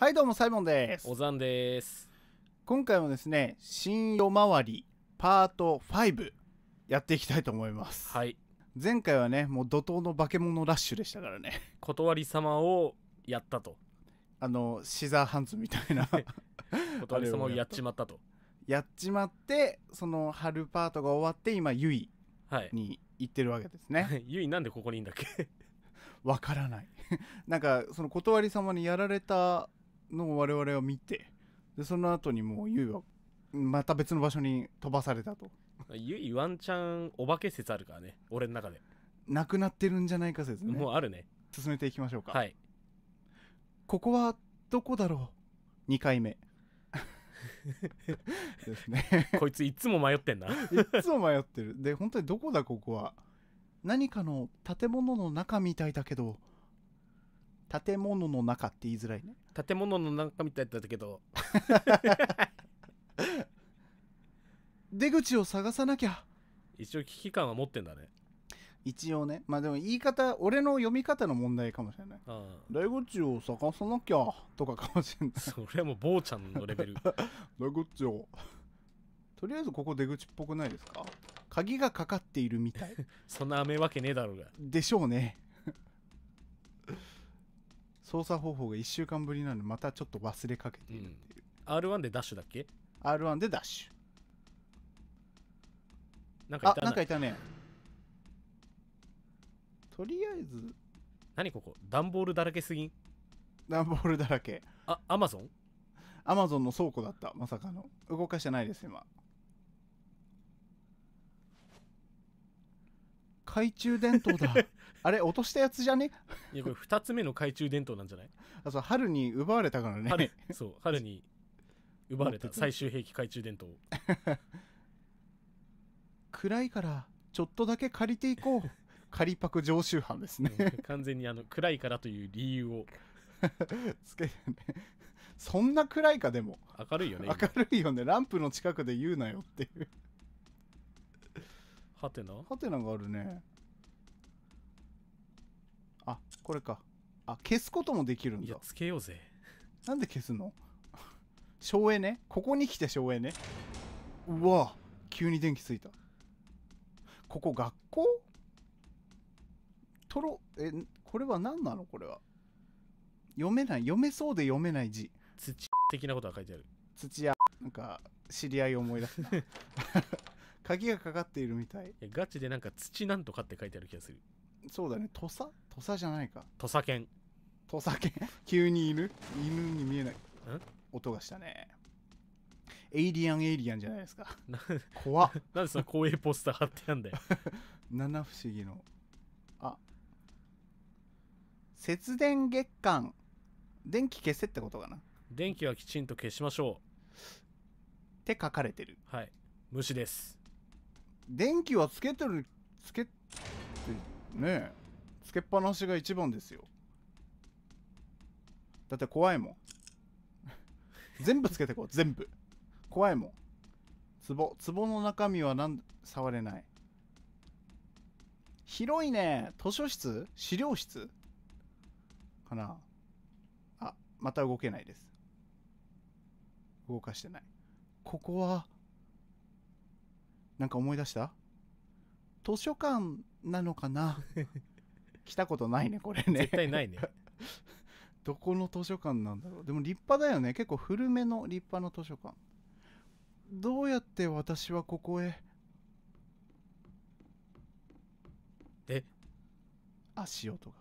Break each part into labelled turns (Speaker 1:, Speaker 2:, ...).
Speaker 1: はいどうもサイモンですおざんです今回もですね新夜回りパート5やっていきたいと思いますはい前回はねもう怒涛の化け物ラッシュでしたからね 断り様をやったとあのシザーハンズみたいな 断り様をやっちまったとやっちまってその春パートが終わって今ゆいはいに行ってるわけですね、ゆ いなんでここにいんだっけわからないなんかその断り様にやられたの我々を見てでその後にもうゆいはまた別の場所に飛ばされたとゆいワンチャンお化け説あるからね俺の中でなくなってるんじゃないか説ねもうあるね進めていきましょうかはいここはどこだろう2回目ですね こいついつも迷ってんないつも迷ってるで本当にどこだここは何かの建物の中みたいだけど建物の中って言いづらいね建物の中みたいだったけど 出口を探さなきゃ一応危機感は持ってんだね一応ねまあでも言い方俺の読み方の問題かもしれない「出口を探さなきゃ」とかかもしれない それはもう坊ちゃんのレベル 出口をとりあえずここ出口っぽくないですか鍵がかかっているみたいそんな甘わけねえだろうがでしょうね操作方法が1週間ぶりなのでまたちょっと忘れかけているっていう、うん、R1 でダッシュだっけ R1 でダッシュなんかいたあなんかいたねとりあえず何ここ段ボールだらけすぎん段ボールだらけあアマゾンアマゾンの倉庫だったまさかの動かしてないです今 懐中電灯だあれ、落としたやつじゃねいや、これ2つ目の懐中電灯なんじゃないあそう春に奪われたからね。春、そう、春に奪われた 最終兵器懐中電灯。暗いから、ちょっとだけ借りていこう。借 りパク常習犯ですね。完全にあの、暗いからという理由を。つけてね。そんな暗いか、でも。明るいよね。明るいよね。ランプの近くで言うなよっていう。はてなはてながあるね。これか。あ、消すこともできるんだ。いや、つけようぜ。なんで消すの省エネここに来て省エネうわ急に電気ついた。ここ学校とろ、え、これは何なのこれは。読めない。読めそうで読めない字。土的なことが書いてある。土屋、なんか、知り合いを思い出す 鍵がかかっているみたい。いやガチでなんか土なんとかって書いてある気がする。そうだね。土佐土佐じゃないか土佐犬土佐犬 急に犬犬に見えない音がしたねエイリアンエイリアンじゃないですか 怖っ なんでその光栄ポスター貼ってあんだよ七不思議のあ節電月間電気消せってことかな電気はきちんと消しましょうって書かれてるはい虫です電気はつけてるつけてねえつけっぱなしが一番ですよだって怖いもん 全部つけてこう全部怖いもん壺壺の中身は何触れない広いね図書室資料室かなあまた動けないです動かしてないここはなんか思い出した図書館なのかな来たことないねこれね絶対ないね どこの図書館なんだろうでも立派だよね結構古めの立派な図書館どうやって私はここへえ足音が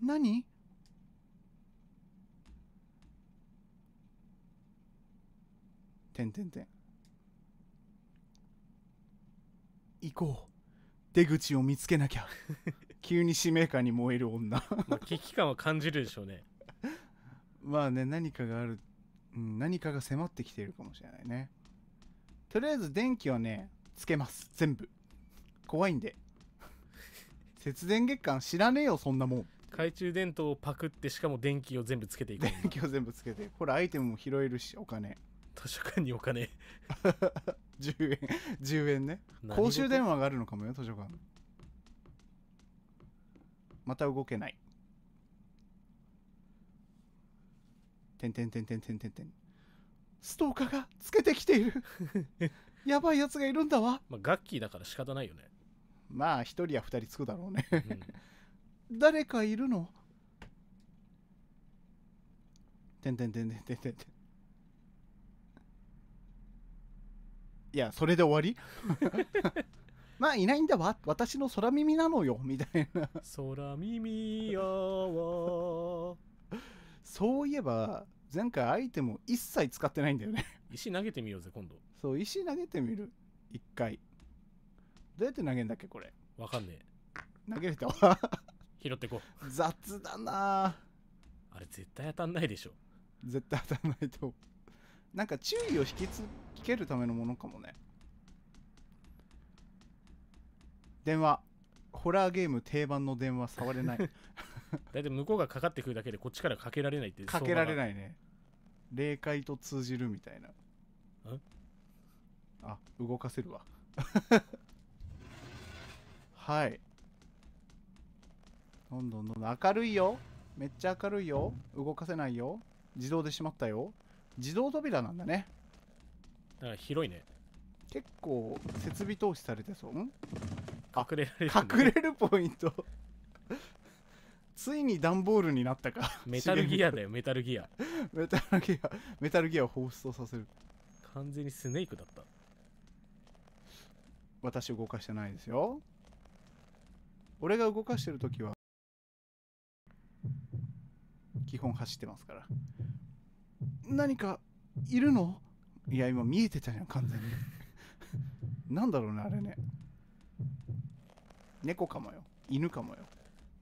Speaker 1: 何てんてんてん行こう出口を見つけなきゃ 急に使命感に燃える女まあ危機感は感じるでしょうね まあね何かがある、うん、何かが迫ってきているかもしれないねとりあえず電気はねつけます全部怖いんで 節電月間知らねえよそんなもん懐中電灯をパクってしかも電気を全部つけていく電気を全部つけてこれアイテムも拾えるしお金図書館にお金10円10円ね公衆電話があるのかもよ図書館また動けないてんてんてんてんてんてんてんストーカーがつけてきている やばいやつがいるんだわまあガッキーだから仕方ないよねまあ一人や二人つくだろうねうん、誰かいるのてんてんてんてんてんてんてんいや、それで終わり まあ、いないんだわ。私の空耳なのよ、みたいな。空耳やわ。そういえば、前回アイテム一切使ってないんだよね石投げてみようぜ、今度。そう、石投げてみる。一回。どうやって投げんだっけ、これ。わかんねえ。投げれたわ。拾ってこう。雑だなあれ、絶対当たんないでしょ。絶対当たんないと。なんか注意を引きつきけるためのものかもね電話ホラーゲーム定番の電話触れない大体 向こうがかかってくるだけでこっちからかけられないってかけられないね霊界と通じるみたいなあ動かせるわ はいどんどんどんどん明るいよめっちゃ明るいよ動かせないよ自動で閉まったよ自動扉なんだねだから広いね結構設備投資されてそうん隠れられる、隠れるポイントついに段ボールになったかメタルギアだよメタルギアメタルギアメタルギアを放出させる完全にスネークだった私動かしてないですよ俺が動かしてる時は基本走ってますから何かいるのいや今見えてたじゃん完全に なんだろうねあれね猫かもよ犬かもよ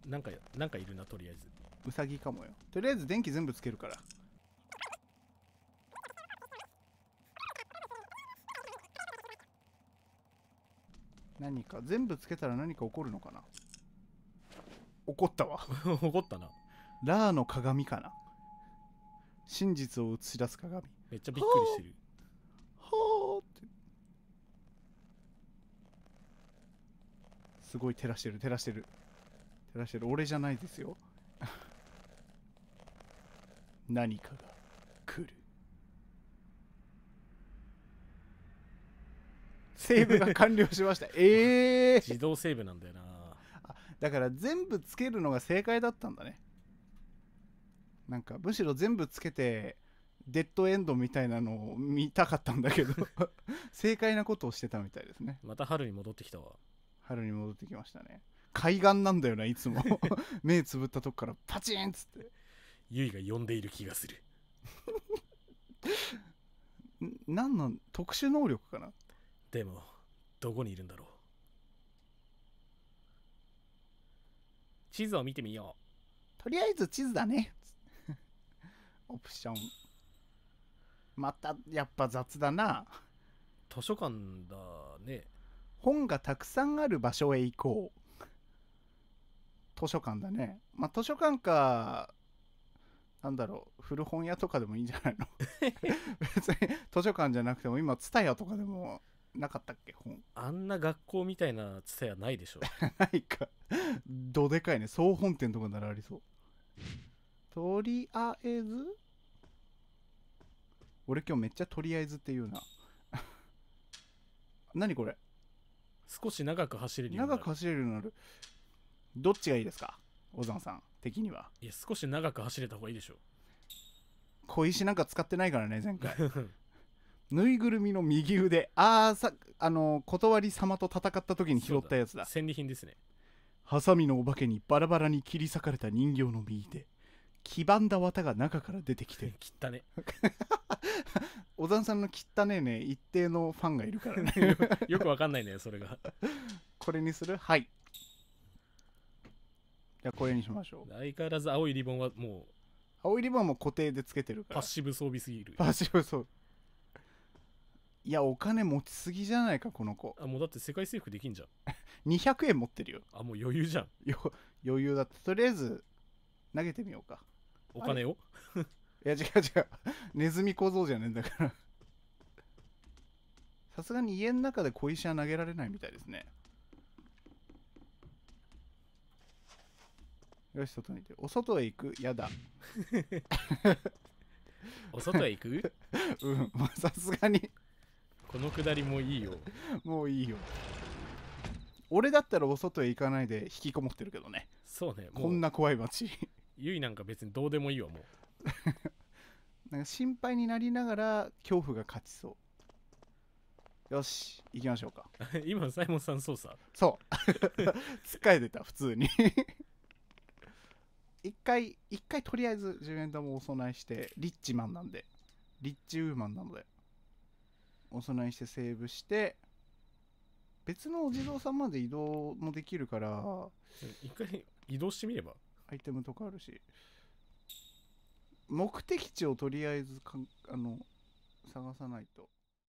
Speaker 1: なんかなんかいるなとりあえずウサギかもよとりあえず電気全部つけるから何か全部つけたら何か起こるのかな怒ったわ 怒ったなラーの鏡かな真実を映し出す鏡めっちゃびっくりしてるすごい照らしてる照らしてる照らしてる俺じゃないですよ 何かが来るセーブが完了しましたえ えー、自動セーブなんだよなだから全部つけるのが正解だったんだねなんかむしろ全部つけてデッドエンドみたいなのを見たかったんだけど 正解なことをしてたみたいですねまた春に戻ってきたわ春に戻ってきましたね海岸なんだよないつも 目つぶったとこからパチンっつってゆいが呼んでいる気がする何の特殊能力かなでもどこにいるんだろう地図を見てみようとりあえず地図だねオプションまたやっぱ雑だな図書館だね本がたくさんある場所へ行こう。図書館だね。まあ、図書館か、なんだろう、古本屋とかでもいいんじゃないの 別に図書館じゃなくても、今、ツタヤとかでもなかったっけ、本。あんな学校みたいなツタヤないでしょ。ないか。どでかいね。総本店とかならありそう。とりあえず俺今日めっちゃとりあえずって言うな。何これ少し長く走れるようにな長るく走れるようになるどっちがいいですか小沢さん的にはいや少し長く走れた方がいいでしょう小石なんか使ってないからね前回 ぬいぐるみの右腕ああさあの断り様と戦った時に拾ったやつだ戦利品ですねハサミのお化けにバラバラに切り裂かれた人形の右手黄ばんだ綿が中から出てきて切ったね小沢 さんの切ったねね一定のファンがいるからね よくわかんないねそれがこれにするはいじゃあこれにしましょう相変わらず青いリボンはもう青いリボンも固定でつけてるからパッシブ装備すぎるパッシブ装備いやお金持ちすぎじゃないかこの子あもうだって世界征服できんじゃん200 円持ってるよあもう余裕じゃんよ余裕だってとりあえず投げてみようかお金を いや違う違うネズミ小僧じゃねえんだから さすがに家の中で小石は投げられないみたいですねよし外にいてお外へ行くやだ お外へ行くうんまあさすがにこのくだりもいいよもういいよ俺だったらお外へ行かないで引きこもってるけどねそうねこんな怖い街ゆいなんか別にどうでもいいわもう なんか心配になりながら恐怖が勝ちそうよし行きましょうか 今サイモンさん操作そうかえ てた普通に一回一回とりあえず10円玉をお供えしてリッチマンなんでリッチウーマンなのでお供えしてセーブして別のお地蔵さんまで移動もできるから一回移動してみればアイテムとかあるし目的地をとりあえずかんあの探さないと。